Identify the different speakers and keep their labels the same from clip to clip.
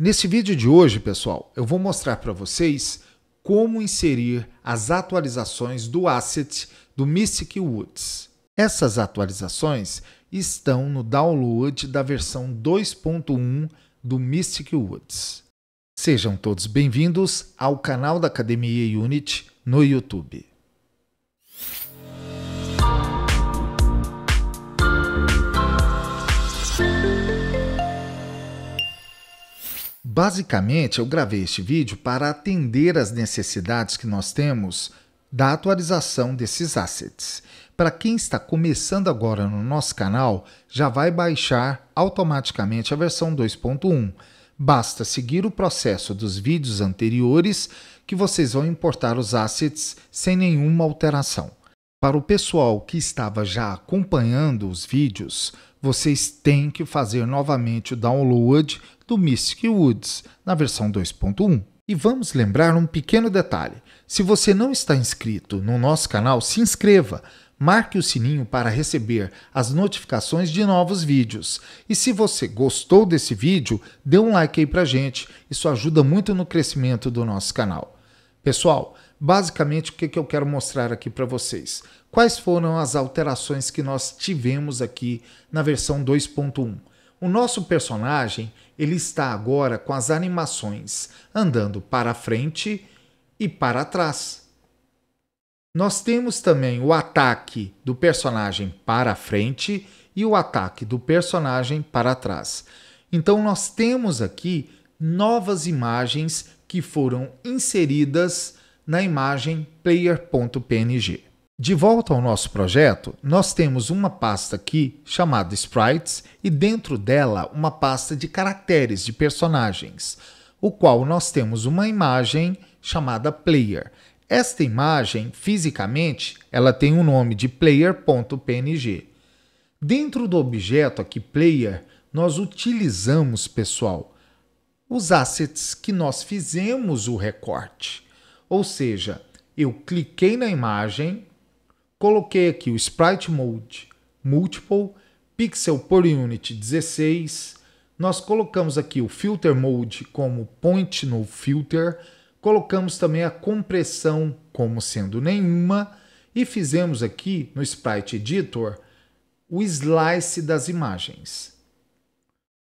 Speaker 1: Nesse vídeo de hoje, pessoal, eu vou mostrar para vocês como inserir as atualizações do asset do Mystic Woods. Essas atualizações estão no download da versão 2.1 do Mystic Woods. Sejam todos bem-vindos ao canal da Academia Unity no YouTube. Basicamente, eu gravei este vídeo para atender às necessidades que nós temos da atualização desses assets. Para quem está começando agora no nosso canal, já vai baixar automaticamente a versão 2.1. Basta seguir o processo dos vídeos anteriores que vocês vão importar os assets sem nenhuma alteração. Para o pessoal que estava já acompanhando os vídeos, vocês têm que fazer novamente o download do Mystic Woods na versão 2.1. E vamos lembrar um pequeno detalhe: se você não está inscrito no nosso canal, se inscreva. Marque o sininho para receber as notificações de novos vídeos. E se você gostou desse vídeo, dê um like aí pra gente, isso ajuda muito no crescimento do nosso canal. Pessoal, basicamente o que, que eu quero mostrar aqui para vocês? Quais foram as alterações que nós tivemos aqui na versão 2.1? O nosso personagem ele está agora com as animações andando para frente e para trás. Nós temos também o ataque do personagem para frente e o ataque do personagem para trás. Então nós temos aqui novas imagens que foram inseridas na imagem player.png. De volta ao nosso projeto, nós temos uma pasta aqui chamada Sprites e dentro dela uma pasta de caracteres de personagens, o qual nós temos uma imagem chamada player. Esta imagem, fisicamente, ela tem o um nome de player.png. Dentro do objeto aqui player, nós utilizamos, pessoal, os assets que nós fizemos o recorte. Ou seja, eu cliquei na imagem, coloquei aqui o Sprite Mode Multiple, Pixel por Unit 16, nós colocamos aqui o Filter Mode como Point No Filter, colocamos também a compressão como sendo nenhuma e fizemos aqui no Sprite Editor o slice das imagens.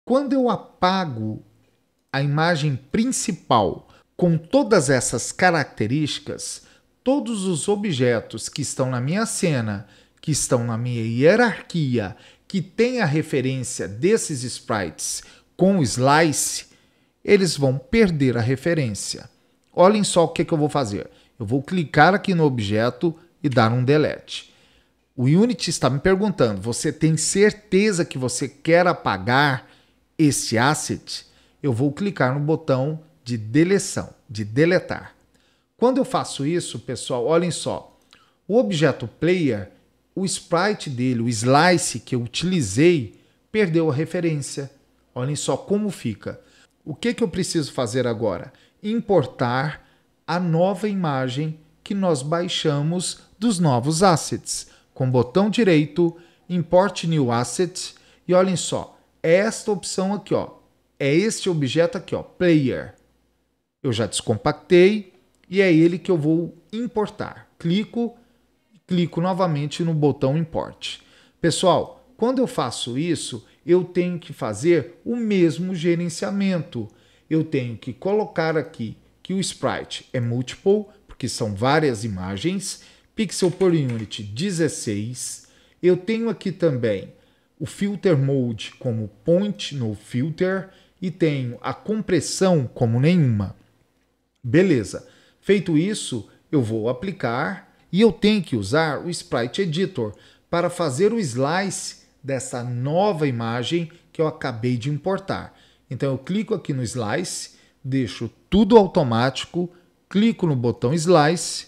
Speaker 1: Quando eu apago a imagem principal com todas essas características, todos os objetos que estão na minha cena, que estão na minha hierarquia, que tem a referência desses sprites com slice, eles vão perder a referência. Olhem só o que, que eu vou fazer. Eu vou clicar aqui no objeto e dar um delete. O Unity está me perguntando: você tem certeza que você quer apagar esse asset? eu vou clicar no botão de deleção, de deletar. Quando eu faço isso, pessoal, olhem só. O objeto player, o sprite dele, o slice que eu utilizei, perdeu a referência. Olhem só como fica. O que, que eu preciso fazer agora? Importar a nova imagem que nós baixamos dos novos assets. Com o botão direito, Import New Asset e olhem só, esta opção aqui, ó, é este objeto aqui, ó, player. Eu já descompactei e é ele que eu vou importar. Clico, clico novamente no botão import. Pessoal, quando eu faço isso, eu tenho que fazer o mesmo gerenciamento. Eu tenho que colocar aqui que o sprite é multiple, porque são várias imagens, pixel por unit 16. Eu tenho aqui também o filter mode como point no filter, e tenho a compressão como nenhuma. Beleza. Feito isso, eu vou aplicar e eu tenho que usar o Sprite Editor para fazer o slice dessa nova imagem que eu acabei de importar. Então eu clico aqui no slice, deixo tudo automático, clico no botão slice,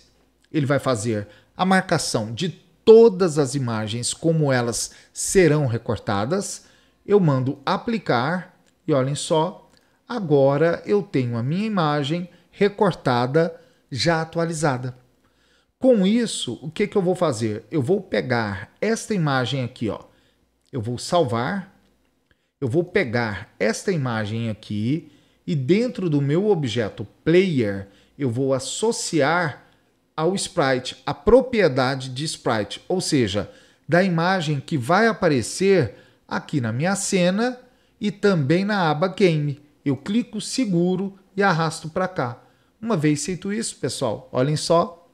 Speaker 1: ele vai fazer a marcação de todas as imagens como elas serão recortadas. Eu mando aplicar e olhem só, agora eu tenho a minha imagem recortada, já atualizada. Com isso, o que, que eu vou fazer? Eu vou pegar esta imagem aqui, ó. eu vou salvar, eu vou pegar esta imagem aqui e dentro do meu objeto player, eu vou associar ao sprite, a propriedade de sprite, ou seja, da imagem que vai aparecer aqui na minha cena e também na aba Game. Eu clico, seguro e arrasto para cá. Uma vez feito isso, pessoal, olhem só,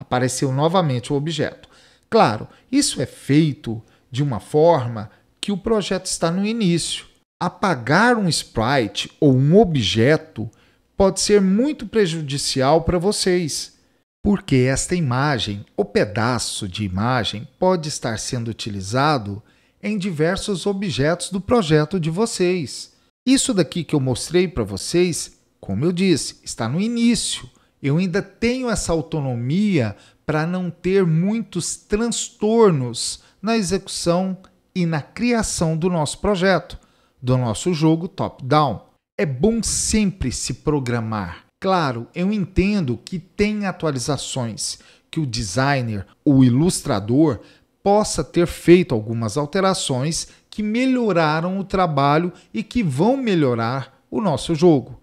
Speaker 1: apareceu novamente o objeto. Claro, isso é feito de uma forma que o projeto está no início. Apagar um sprite ou um objeto pode ser muito prejudicial para vocês, porque esta imagem, o pedaço de imagem, pode estar sendo utilizado em diversos objetos do projeto de vocês. Isso daqui que eu mostrei para vocês, como eu disse, está no início. Eu ainda tenho essa autonomia para não ter muitos transtornos na execução e na criação do nosso projeto, do nosso jogo top-down. É bom sempre se programar. Claro, eu entendo que tem atualizações, que o designer, o ilustrador, possa ter feito algumas alterações que melhoraram o trabalho e que vão melhorar o nosso jogo.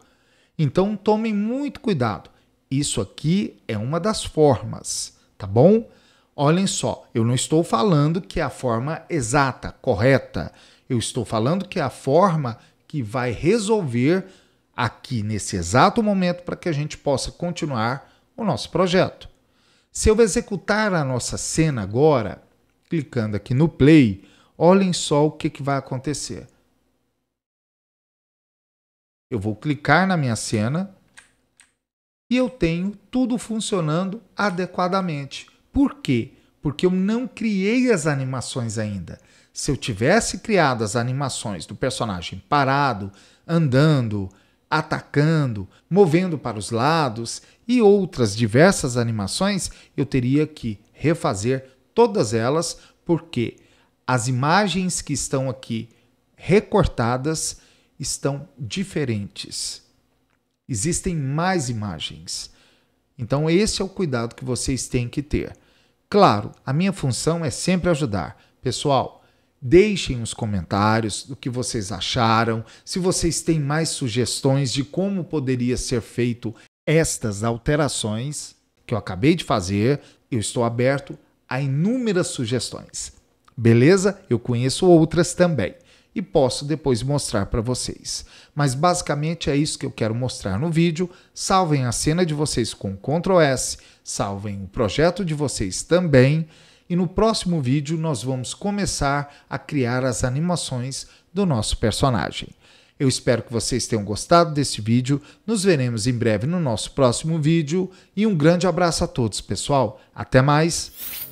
Speaker 1: Então tomem muito cuidado. Isso aqui é uma das formas, tá bom? Olhem só, eu não estou falando que é a forma exata, correta. Eu estou falando que é a forma que vai resolver aqui nesse exato momento para que a gente possa continuar o nosso projeto. Se eu executar a nossa cena agora, clicando aqui no play, olhem só o que, que vai acontecer. Eu vou clicar na minha cena e eu tenho tudo funcionando adequadamente. Por quê? Porque eu não criei as animações ainda. Se eu tivesse criado as animações do personagem parado, andando, atacando, movendo para os lados e outras diversas animações, eu teria que refazer todas elas, porque as imagens que estão aqui recortadas estão diferentes. Existem mais imagens. Então, esse é o cuidado que vocês têm que ter. Claro, a minha função é sempre ajudar. Pessoal, deixem os comentários do que vocês acharam, se vocês têm mais sugestões de como poderia ser feito estas alterações que eu acabei de fazer, eu estou aberto a inúmeras sugestões. Beleza? Eu conheço outras também e posso depois mostrar para vocês. Mas basicamente é isso que eu quero mostrar no vídeo. Salvem a cena de vocês com Ctrl S, salvem o projeto de vocês também. E no próximo vídeo nós vamos começar a criar as animações do nosso personagem. Eu espero que vocês tenham gostado desse vídeo. Nos veremos em breve no nosso próximo vídeo. E um grande abraço a todos, pessoal. Até mais!